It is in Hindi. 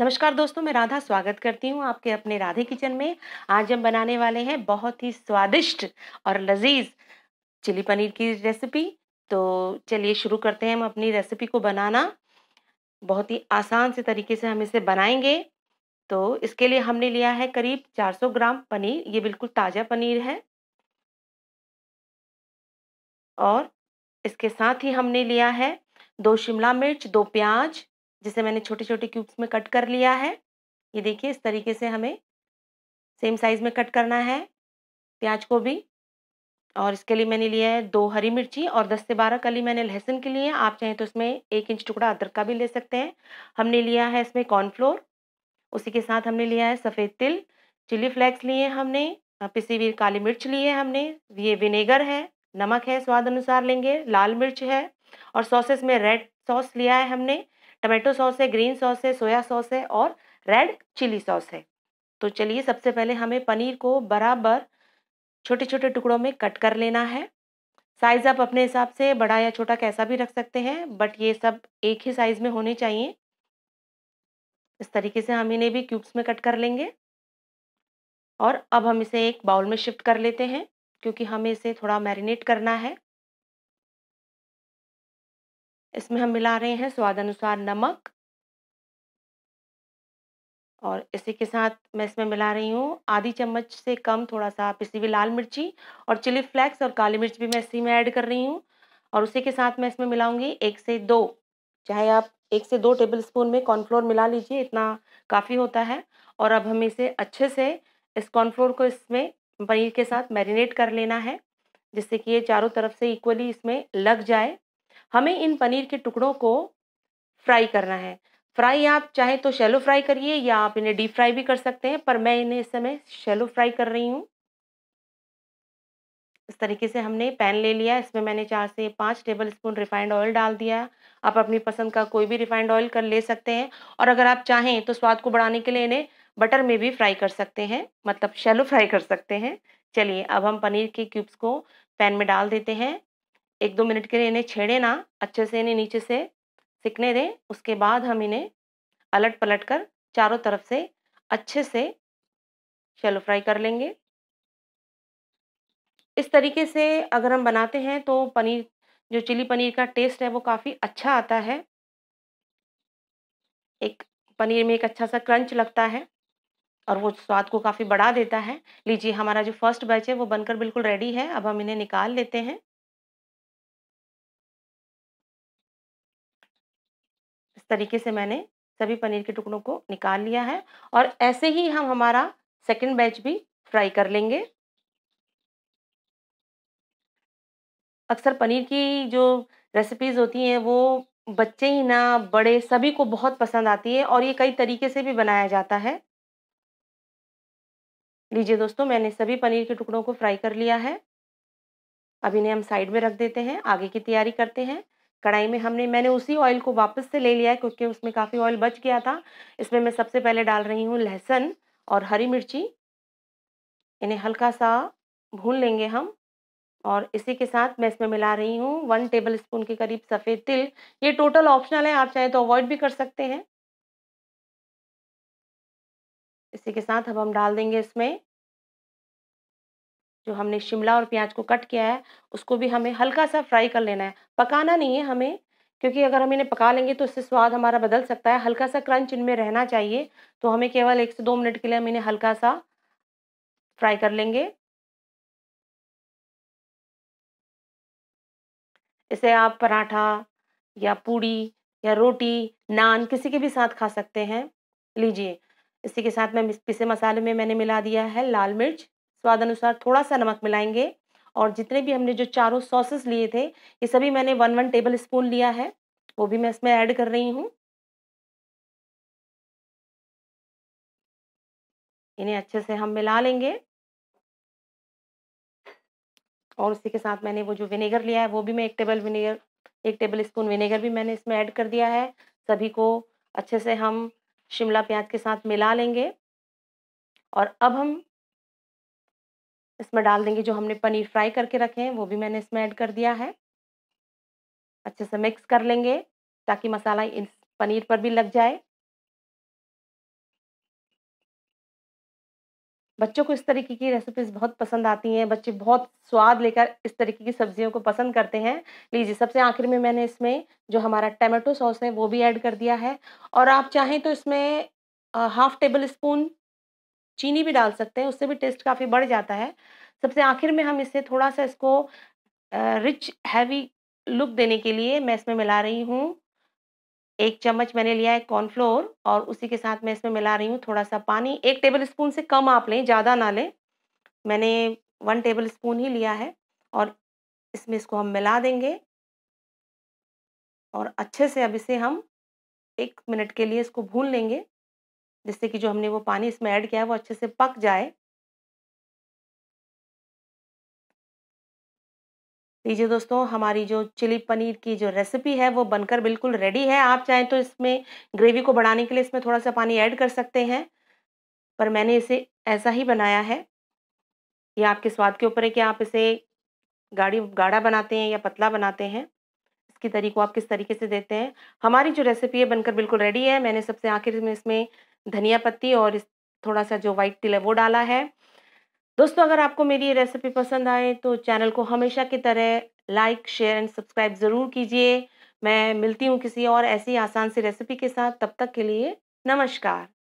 नमस्कार दोस्तों मैं राधा स्वागत करती हूँ आपके अपने राधे किचन में आज हम बनाने वाले हैं बहुत ही स्वादिष्ट और लजीज चिली पनीर की रेसिपी तो चलिए शुरू करते हैं हम अपनी रेसिपी को बनाना बहुत ही आसान से तरीके से हम इसे बनाएंगे तो इसके लिए हमने लिया है करीब 400 ग्राम पनीर ये बिल्कुल ताज़ा पनीर है और इसके साथ ही हमने लिया है दो शिमला मिर्च दो प्याज जिसे मैंने छोटे छोटे क्यूब्स में कट कर लिया है ये देखिए इस तरीके से हमें सेम साइज़ में कट करना है प्याज को भी और इसके लिए मैंने लिया है दो हरी मिर्ची और दस से बारह कली मैंने लहसुन के लिए आप चाहें तो उसमें एक इंच टुकड़ा अदरक का भी ले सकते हैं हमने लिया है इसमें कॉर्नफ्लोर उसी के साथ हमने लिया है सफ़ेद तिल चिली फ्लेक्स लिए हमने पिसी हुई काली मिर्च ली है हमने ये विनेगर है नमक है स्वाद अनुसार लेंगे लाल मिर्च है और सॉसेस में रेड सॉस लिया है हमने टमाटो सॉस है ग्रीन सॉस है सोया सॉस है और रेड चिली सॉस है तो चलिए सबसे पहले हमें पनीर को बराबर छोटे छोटे टुकड़ों में कट कर लेना है साइज़ आप अपने हिसाब से बड़ा या छोटा कैसा भी रख सकते हैं बट ये सब एक ही साइज़ में होने चाहिए इस तरीके से हम इन्हें भी क्यूब्स में कट कर लेंगे और अब हम इसे एक बाउल में शिफ्ट कर लेते हैं क्योंकि हमें इसे थोड़ा मैरिनेट करना है इसमें हम मिला रहे हैं स्वाद अनुसार नमक और इसी के साथ मैं इसमें मिला रही हूँ आधी चम्मच से कम थोड़ा सा पिसी हुई लाल मिर्ची और चिली फ्लेक्स और काली मिर्च भी मैं इसी में ऐड कर रही हूँ और उसी के साथ मैं इसमें मिलाऊंगी एक से दो चाहे आप एक से दो टेबल स्पून में कॉर्नफ्लोर मिला लीजिए इतना काफ़ी होता है और अब हम इसे अच्छे से इस कॉर्नफ्लोर को इसमें पनीर के साथ मैरिनेट कर लेना है जिससे कि ये चारों तरफ से इक्वली इसमें लग जाए हमें इन पनीर के टुकड़ों को फ्राई करना है फ्राई आप चाहे तो शेलो फ्राई करिए या आप इन्हें डीप फ्राई भी कर सकते हैं पर मैं इन्हें इस समय शेलो फ्राई कर रही हूँ इस तरीके से हमने पैन ले लिया इसमें मैंने चार से पाँच टेबल स्पून रिफाइंड ऑयल डाल दिया आप अपनी पसंद का कोई भी रिफाइंड ऑयल कर ले सकते हैं और अगर आप चाहें तो स्वाद को बढ़ाने के लिए इन्हें बटर में भी फ्राई कर सकते हैं मतलब शेलो फ्राई कर सकते हैं चलिए अब हम पनीर के क्यूब्स को पैन में डाल देते हैं एक दो मिनट के लिए इन्हें छेड़े ना अच्छे से इन्हें नीचे से सिकने दें उसके बाद हम इन्हें पलट पलट कर चारों तरफ से अच्छे से शेलो फ्राई कर लेंगे इस तरीके से अगर हम बनाते हैं तो पनीर जो चिली पनीर का टेस्ट है वो काफ़ी अच्छा आता है एक पनीर में एक अच्छा सा क्रंच लगता है और वो स्वाद को काफ़ी बढ़ा देता है लीजिए हमारा जो फर्स्ट बैच है वो बनकर बिल्कुल रेडी है अब हम इन्हें निकाल लेते हैं तरीके से मैंने सभी पनीर के टुकड़ों को निकाल लिया है और ऐसे ही हम हमारा सेकेंड बैच भी फ्राई कर लेंगे अक्सर पनीर की जो रेसिपीज़ होती हैं वो बच्चे ही ना बड़े सभी को बहुत पसंद आती है और ये कई तरीके से भी बनाया जाता है लीजिए दोस्तों मैंने सभी पनीर के टुकड़ों को फ्राई कर लिया है अभी इन्हें हम साइड में रख देते हैं आगे की तैयारी करते हैं कढ़ाई में हमने मैंने उसी ऑयल को वापस से ले लिया है क्योंकि उसमें काफ़ी ऑयल बच गया था इसमें मैं सबसे पहले डाल रही हूँ लहसुन और हरी मिर्ची इन्हें हल्का सा भून लेंगे हम और इसी के साथ मैं इसमें मिला रही हूँ वन टेबल स्पून के करीब सफ़ेद तिल ये टोटल ऑप्शनल है आप चाहें तो अवॉइड भी कर सकते हैं इसी के साथ अब हम डाल देंगे इसमें जो हमने शिमला और प्याज को कट किया है उसको भी हमें हल्का सा फ्राई कर लेना है पकाना नहीं है हमें क्योंकि अगर हम इन्हें पका लेंगे तो इससे स्वाद हमारा बदल सकता है हल्का सा क्रंच इनमें रहना चाहिए तो हमें केवल एक से दो मिनट के लिए हम इन्हें हल्का सा फ्राई कर लेंगे इसे आप पराठा या पूड़ी या रोटी नान किसी के भी साथ खा सकते हैं लीजिए इसी के साथ मैं पिसे मसाले में मैंने मिला दिया है लाल मिर्च स्वाद अनुसार थोड़ा सा नमक मिलाएंगे और जितने भी हमने जो चारों सॉसेस लिए थे ये सभी मैंने वन वन टेबल स्पून लिया है वो भी मैं इसमें ऐड कर रही हूँ इन्हें अच्छे से हम मिला लेंगे और उसी के साथ मैंने वो जो विनेगर लिया है वो भी मैं एक टेबल विनेगर एक टेबल स्पून विनेगर भी मैंने इसमें ऐड कर दिया है सभी को अच्छे से हम शिमला प्याज के साथ मिला लेंगे और अब हम इसमें डाल देंगे जो हमने पनीर फ्राई करके रखे हैं वो भी मैंने इसमें ऐड कर दिया है अच्छे से मिक्स कर लेंगे ताकि मसाला इस पनीर पर भी लग जाए बच्चों को इस तरीके की रेसिपीज बहुत पसंद आती हैं बच्चे बहुत स्वाद लेकर इस तरीके की सब्जियों को पसंद करते हैं लीजिए सबसे आखिर में मैंने इसमें जो हमारा टमाटो सॉस है वो भी ऐड कर दिया है और आप चाहें तो इसमें हाफ टेबल स्पून चीनी भी डाल सकते हैं उससे भी टेस्ट काफ़ी बढ़ जाता है सबसे आखिर में हम इसे थोड़ा सा इसको रिच हैवी लुक देने के लिए मैं इसमें मिला रही हूँ एक चम्मच मैंने लिया है कॉर्नफ्लोर और उसी के साथ मैं इसमें मिला रही हूँ थोड़ा सा पानी एक टेबल स्पून से कम आप लें ज़्यादा ना लें मैंने वन टेबल स्पून ही लिया है और इसमें इसको हम मिला देंगे और अच्छे से अब इसे हम एक मिनट के लिए इसको भून लेंगे जिससे कि जो हमने वो पानी इसमें ऐड किया है वो अच्छे से पक जाए लीजिए दोस्तों हमारी जो चिली पनीर की जो रेसिपी है वो बनकर बिल्कुल रेडी है आप चाहें तो इसमें ग्रेवी को बढ़ाने के लिए इसमें थोड़ा सा पानी ऐड कर सकते हैं पर मैंने इसे ऐसा ही बनाया है ये आपके स्वाद के ऊपर है कि आप इसे गाढ़ी गाढ़ा बनाते हैं या पतला बनाते हैं इसकी तरीको आप किस तरीके से देते हैं हमारी जो रेसिपी है बनकर बिल्कुल रेडी है मैंने सबसे आखिर में इसमें धनिया पत्ती और इस थोड़ा सा जो वाइट तिल है वो डाला है दोस्तों अगर आपको मेरी ये रेसिपी पसंद आए तो चैनल को हमेशा की तरह लाइक शेयर एंड सब्सक्राइब ज़रूर कीजिए मैं मिलती हूँ किसी और ऐसी आसान सी रेसिपी के साथ तब तक के लिए नमस्कार